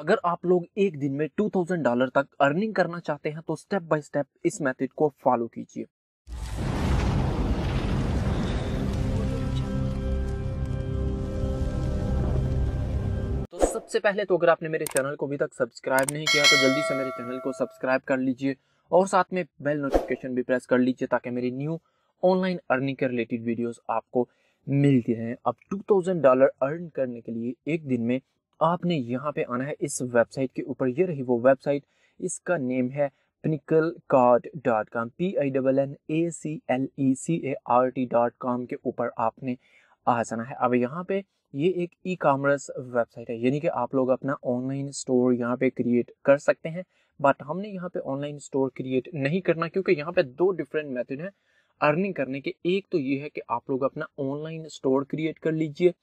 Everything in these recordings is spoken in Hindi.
अगर आप लोग एक दिन में टू थाउजेंड डॉलर तक अर्निंग करना चाहते हैं तो स्टेप बाय स्टेप इस मेथड को फॉलो कीजिए तो सबसे पहले तो अगर आपने मेरे चैनल को अभी तक सब्सक्राइब नहीं किया तो जल्दी से मेरे चैनल को सब्सक्राइब कर लीजिए और साथ में बेल नोटिफिकेशन भी प्रेस कर लीजिए ताकि मेरी न्यू ऑनलाइन अर्निंग के रिलेटेड वीडियोस आपको मिलती रहे अब 2000 डॉलर अर्न करने के लिए एक दिन में आपने यहाँ पे आना है इस वेबसाइट के ऊपर ये रही वो वेबसाइट इसका नेम है Pinnacle card dot com P I double N A C L E C A R T dot com के ऊपर आपने आ जाना है अब यहाँ पे ये एक ई कॉमर्स वेबसाइट है यानी कि आप लोग अपना ऑनलाइन स्टोर यहाँ पे क्रिएट कर सकते हैं बट हमने यहाँ पे ऑनलाइन स्टोर क्रिएट नहीं करना क्योंकि यहाँ पे दो डिफरेंट मेथड हैं अर्निंग करने के एक तो ये है कि आप लोग अपना ऑनलाइन स्टोर क्रिएट कर लीजिए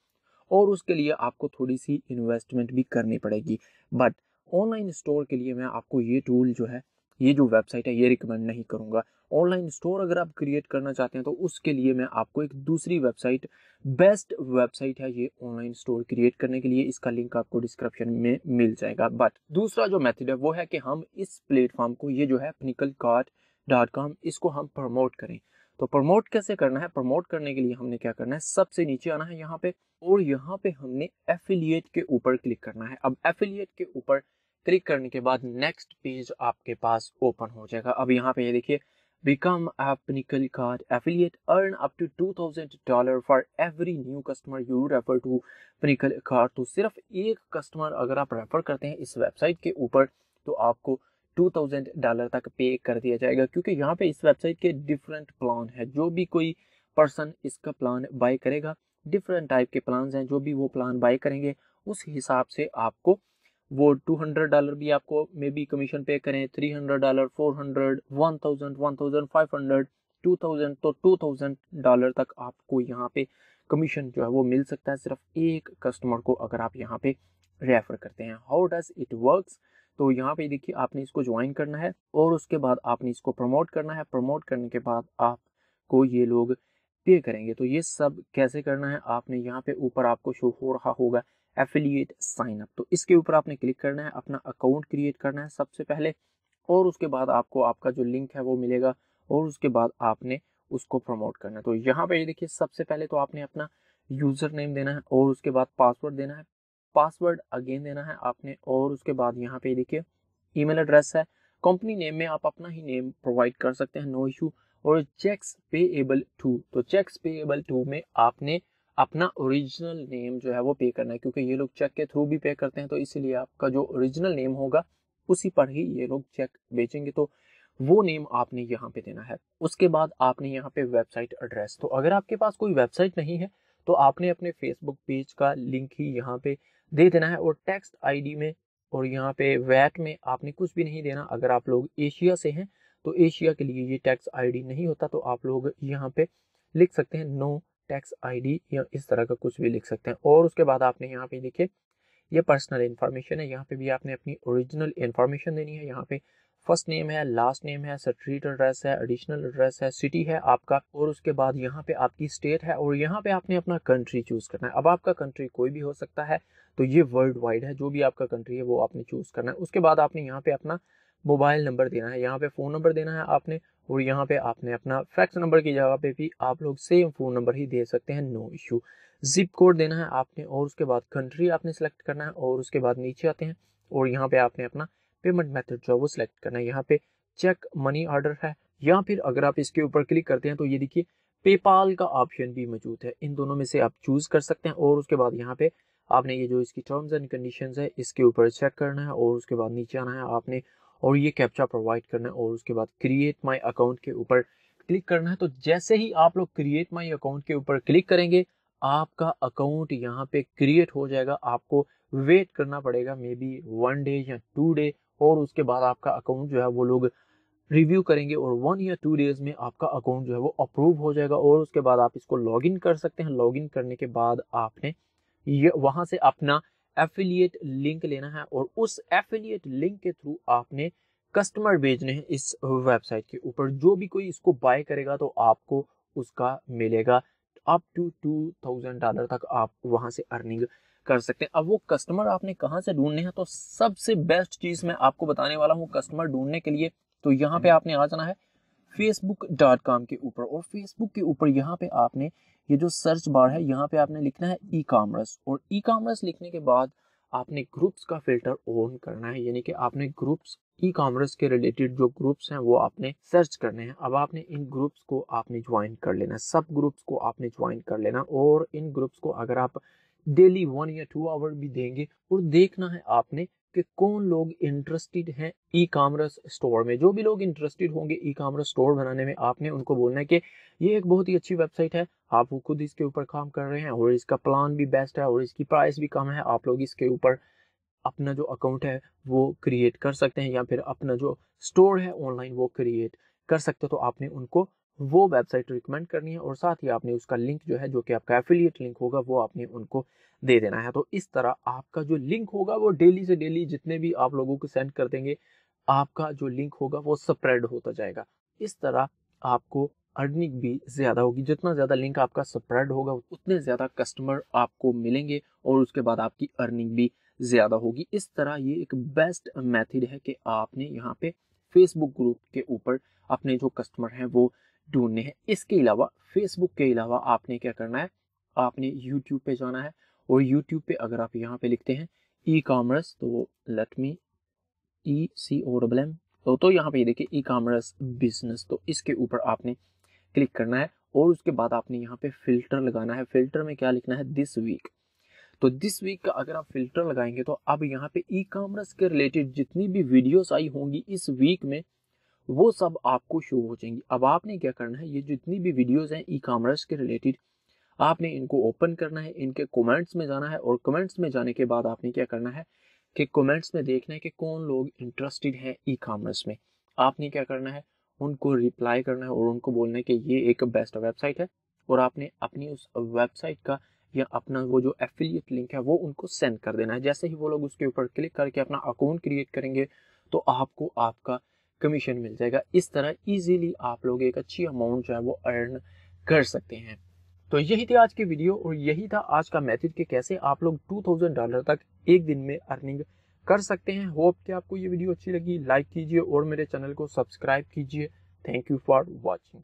और उसके लिए आपको थोड़ी सी इन्वेस्टमेंट भी करनी पड़ेगी बट ऑनलाइन स्टोर के लिए मैं आपको ये टूल जो है ये जो वेबसाइट है ये रिकमेंड नहीं करूँगा ऑनलाइन स्टोर अगर आप क्रिएट करना चाहते हैं तो उसके लिए मैं आपको एक दूसरी वेबसाइट बेस्ट वेबसाइट है ये ऑनलाइन स्टोर क्रिएट करने के लिए इसका लिंक आपको डिस्क्रिप्शन में मिल जाएगा बट दूसरा जो मेथड है वो है कि हम इस प्लेटफॉर्म को ये जो है फिनिकल डॉट कॉम इसको हम प्रमोट करें तो प्रमोट कैसे करना है प्रमोट करने के लिए हमने क्या करना है सबसे नीचे आना है यहाँ पे और यहाँ पे हमने एफिलियट के ऊपर क्लिक करना है अब एफिलियट के ऊपर क्लिक करने के बाद नेक्स्ट पेज आपके पास ओपन हो जाएगा अब यहाँ पे ये यह देखिए become a Pinnacle card affiliate earn up to two thousand dollar for every new customer you refer to Pinnacle card तो सिर्फ एक कस्टमर अगर आप रेफर करते हैं इस वेबसाइट के ऊपर तो आपको टू थाउजेंड डॉलर तक पे कर दिया जाएगा क्योंकि यहाँ पे इस वेबसाइट के डिफरेंट प्लान है जो भी कोई पर्सन इसका प्लान बाय करेगा डिफरेंट टाइप के प्लान हैं जो भी वो प्लान बाय करेंगे उस हिसाब से आपको वो टू हंड्रेड डॉलर भी आपको मे बी कमीशन पे करें three hundred dollar four hundred one thousand one thousand five hundred two thousand तो टू थाउजेंड डॉलर तक आपको यहाँ पे कमीशन जो है वो मिल सकता है सिर्फ एक कस्टमर को अगर आप यहाँ पे रेफर करते हैं हाउ डज इट वर्क्स तो यहाँ पे देखिए आपने इसको ज्वाइन करना है और उसके बाद आपने इसको प्रमोट करना है प्रमोट करने के बाद आपको ये लोग पे करेंगे तो ये सब कैसे करना है आपने यहाँ पे ऊपर आपको शो हो रहा होगा एफिलियट साइन अप तो इसके ऊपर आपने क्लिक करना है अपना अकाउंट क्रिएट करना है सबसे पहले और उसके बाद आपको आपका जो लिंक है वो मिलेगा और उसके बाद आपने उसको प्रमोट करना है तो यहाँ पे देखिए सबसे पहले तो आपने अपना यूज़र नेम देना है और उसके बाद पासवर्ड देना है पासवर्ड अगेन देना है आपने और उसके बाद यहाँ पे देखिए ईमेल एड्रेस है कंपनी नेम में आप अपना ही नेम प्रोवाइड कर सकते हैं नो इशू और चेक्स एबल टू तो चेक्स एबल टू में आपने अपना ओरिजिनल नेम जो है वो पे करना है क्योंकि ये लोग चेक के थ्रू भी पे करते हैं तो इसीलिए आपका जो ओरिजिनल नेम होगा उसी पर ही ये लोग चेक बेचेंगे तो वो नेम आपने यहाँ पे देना है उसके बाद आपने यहाँ पे वेबसाइट एड्रेस तो अगर आपके पास कोई वेबसाइट नहीं है तो आपने अपने फेसबुक पेज का लिंक ही यहाँ पे दे देना है और टैक्स आईडी में और यहाँ पे वैट में आपने कुछ भी नहीं देना अगर आप लोग एशिया से हैं तो एशिया के लिए ये टैक्स आईडी नहीं होता तो आप लोग यहाँ पे लिख सकते हैं नो टैक्स आईडी या इस तरह का कुछ भी लिख सकते हैं और उसके बाद आपने यहाँ पे लिखे ये पर्सनल इन्फॉर्मेशन है यहाँ पे भी आपने अपनी ओरिजिनल इन्फॉर्मेशन देनी है यहाँ पे फर्स्ट नेम है लास्ट नेम है स्ट्रीट एड्रेस है एडिशनल एड्रेस है सिटी है आपका और उसके बाद यहाँ पे आपकी स्टेट है और यहाँ पे आपने अपना कंट्री चूज़ करना है अब आपका कंट्री कोई भी हो सकता है तो ये वर्ल्ड वाइड है जो भी आपका कंट्री है वो आपने चूज़ करना है उसके बाद आपने यहाँ पे अपना मोबाइल नंबर देना है यहाँ पे फ़ोन नंबर देना है आपने और यहाँ पे आपने अपना फैक्स नंबर की जगह पे भी आप लोग सेम फ़ोन नंबर ही दे सकते हैं नो इशू जिप कोड देना है आपने और उसके बाद कंट्री आपने सेलेक्ट करना है और उसके बाद नीचे आते हैं और यहाँ पे आपने अपना पेमेंट मेथड जो है वो सिलेक्ट करना है यहाँ पे चेक मनी ऑर्डर है या फिर अगर आप इसके ऊपर क्लिक करते हैं तो ये देखिए पेपाल का ऑप्शन भी मौजूद है इन दोनों में से आप चूज कर सकते हैं और उसके बाद यहाँ पे आपने ये जो इसकी टर्म्स एंड कंडीशन है इसके ऊपर चेक करना है और उसके बाद नीचे आना है आपने और ये कैप्चा प्रोवाइड करना है और उसके बाद क्रिएट माई अकाउंट के ऊपर क्लिक करना है तो जैसे ही आप लोग क्रिएट माई अकाउंट के ऊपर क्लिक करेंगे आपका अकाउंट यहाँ पे क्रिएट हो जाएगा आपको वेट करना पड़ेगा मे बी वन डे या टू डे और उसके बाद आपका अकाउंट जो है वो लोग रिव्यू करेंगे और वन या टू डेज में आपका अकाउंट जो है वो अप्रूव हो जाएगा और उसके बाद आप इसको लॉगिन कर सकते हैं लॉगिन करने के बाद आपने ये वहां से अपना एफिलिएट लिंक लेना है और उस एफिलिएट लिंक के थ्रू आपने कस्टमर भेजने हैं इस वेबसाइट के ऊपर जो भी कोई इसको बाय करेगा तो आपको उसका मिलेगा up to two thousand dollar तक आप वहाँ से अर्निंग कर सकते हैं अब वो कस्टमर आपने कहाँ से ढूंढने हैं तो सबसे बेस्ट चीज़ मैं आपको बताने वाला हूँ कस्टमर ढूंढने के लिए तो यहाँ पे हम्म। आपने आ जाना है फेसबुक डॉट कॉम के ऊपर और फेसबुक के ऊपर यहाँ पे आपने ये जो सर्च बार है यहाँ पे आपने लिखना है ई कॉमर्स और ई कॉमर्स लिखने के बाद आपने ग्रुप्स का फिल्टर ऑन करना है यानी कि आपने ग्रुप्स ई कॉमर्स के रिलेटेड जो ग्रुप्स हैं वो आपने सर्च करने हैं अब आपने इन ग्रुप्स को आपने ज्वाइन कर लेना सब ग्रुप्स को आपने ज्वाइन कर लेना और इन ग्रुप्स को अगर आप डेली वन या टू आवर भी देंगे और देखना है आपने कि कौन लोग इंटरेस्टेड हैं ई कॉमर्स स्टोर में जो भी लोग इंटरेस्टेड होंगे ई कॉमर्स स्टोर बनाने में आपने उनको बोलना है कि ये एक बहुत ही अच्छी वेबसाइट है आप खुद इसके ऊपर काम कर रहे हैं और इसका प्लान भी बेस्ट है और इसकी प्राइस भी कम है आप लोग इसके ऊपर अपना जो अकाउंट है वो क्रिएट कर सकते हैं या फिर अपना जो स्टोर है ऑनलाइन वो क्रिएट कर सकते हो तो आपने उनको वो वेबसाइट रिकमेंड करनी है और साथ ही आपने उसका लिंक जो है जो कि आपका एफिलियट लिंक होगा वो आपने उनको दे देना है तो इस तरह आपका जो लिंक होगा वो डेली से डेली जितने भी आप लोगों को सेंड कर देंगे आपका जो लिंक होगा वो स्प्रेड होता जाएगा इस तरह आपको अर्निंग भी ज़्यादा होगी जितना ज़्यादा लिंक आपका स्प्रेड होगा उतने ज़्यादा कस्टमर आपको मिलेंगे और उसके बाद आपकी अर्निंग भी ज़्यादा होगी इस तरह ये एक बेस्ट मेथड है कि आपने यहाँ पे फेसबुक ग्रुप के ऊपर अपने जो कस्टमर हैं वो ढूंढने हैं इसके अलावा फेसबुक के अलावा आपने क्या करना है आपने यूट्यूब पे जाना है और यूट्यूब पे अगर आप यहाँ पे लिखते हैं ई कॉमर्स तो let me E C O double M तो, तो यहाँ पे देखिए ई कॉमर्स बिजनेस तो इसके ऊपर आपने क्लिक करना है और उसके बाद आपने यहाँ पे फिल्टर लगाना है फिल्टर में क्या लिखना है दिस वीक तो दिस वीक का अगर आप फिल्टर लगाएंगे तो अब यहाँ पे ई कॉमर्स के रिलेटेड जितनी भी वीडियोस आई होंगी इस वीक में वो सब आपको शो हो जाएंगी अब आपने क्या करना है ये जितनी भी वीडियोस हैं ई कॉमर्स के रिलेटेड आपने इनको ओपन करना है इनके कमेंट्स में जाना है और कमेंट्स में जाने के बाद आपने क्या करना है कि कमेंट्स में देखना है कि कौन लोग इंटरेस्टेड हैं ई कॉमर्स में आपने क्या करना है उनको रिप्लाई करना है और उनको बोलना है कि ये एक बेस्ट वेबसाइट है और आपने अपनी उस वेबसाइट का या अपना वो जो एफिलियट लिंक है वो उनको सेंड कर देना है जैसे ही वो लोग उसके ऊपर क्लिक करके अपना अकाउंट क्रिएट करेंगे तो आपको आपका कमीशन मिल जाएगा इस तरह इजीली आप लोग एक अच्छी अमाउंट जो है वो अर्न कर सकते हैं तो यही थी आज की वीडियो और यही था आज का मैथड कि कैसे आप लोग 2000 डॉलर तक एक दिन में अर्निंग कर सकते हैं होप कि आपको ये वीडियो अच्छी लगी लाइक कीजिए और मेरे चैनल को सब्सक्राइब कीजिए थैंक यू फॉर वॉचिंग